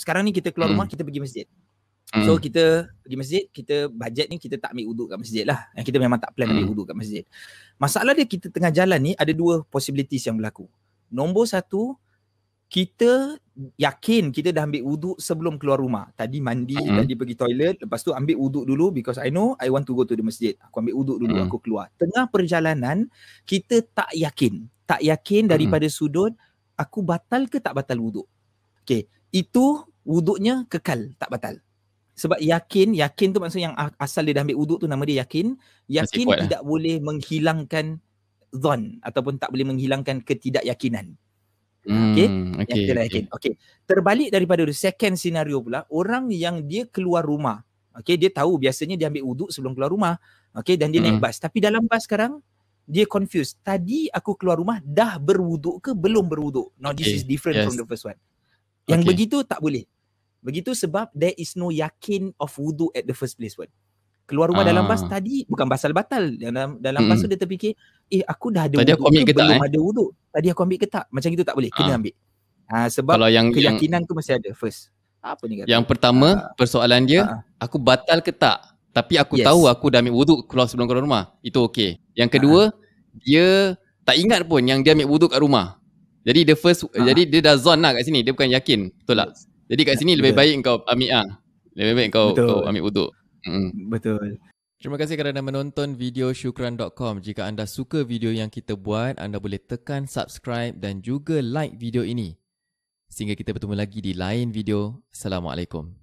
sekarang ni kita keluar rumah hmm. kita pergi masjid hmm. so kita pergi masjid kita bajet ni kita tak ambil uduk kat masjid lah eh, kita memang tak plan hmm. ambil uduk kat masjid masalah dia kita tengah jalan ni ada dua possibilities yang berlaku nombor satu kita yakin kita dah ambil wuduk sebelum keluar rumah tadi mandi hmm. tadi pergi toilet lepas tu ambil wuduk dulu because I know I want to go to the masjid aku ambil wuduk dulu hmm. aku keluar tengah perjalanan kita tak yakin tak yakin hmm. daripada hmm. sudut aku batal ke tak batal wuduk Okay, itu wuduknya kekal tak batal sebab yakin yakin tu maksudnya yang asal dia dah ambil wuduk tu nama dia yakin yakin Masih lah. tidak lah. boleh menghilangkan zon ataupun tak boleh menghilangkan ketidakyakinan hmm, okey okay, yakin lah okay. yakin okey terbalik daripada second scenario pula orang yang dia keluar rumah okey dia tahu biasanya dia ambil wuduk sebelum keluar rumah okey dan dia hmm. naik bas tapi dalam bas sekarang dia confused tadi aku keluar rumah dah berwuduk ke belum berwuduk not okay. this is different yes. from the first one yang okay. begitu tak boleh. Begitu sebab there is no yakin of wudu at the first place pun. Keluar rumah ah. dalam bas tadi bukan basal batal. Dalam dalam bas tu dia terfikir, eh aku dah ada tadi wudu. Aku ambil ke belum eh? ada eh? wudu. Tadi aku ambil ke tak? Macam itu tak boleh. Kena ah. ambil. Ha, sebab Kalau yang, keyakinan yang, tu masih ada first. Apa ni kata? Yang pertama, ah. persoalan dia, ah. aku batal ke tak? Tapi aku yes. tahu aku dah ambil wudu keluar sebelum keluar rumah. Itu okey. Yang kedua, ah. dia tak ingat pun yang dia ambil wudu kat rumah. Jadi the first uh jadi dia dah zone lah kat sini. Dia bukan yakin. Betul tak? Jadi kat sini betul. lebih baik kau ambil ah. Lebih baik kau betul. kau ambil wuduk. Hmm. Betul. Terima kasih kerana menonton video syukran.com. Jika anda suka video yang kita buat, anda boleh tekan subscribe dan juga like video ini. Sehingga kita bertemu lagi di lain video. Assalamualaikum.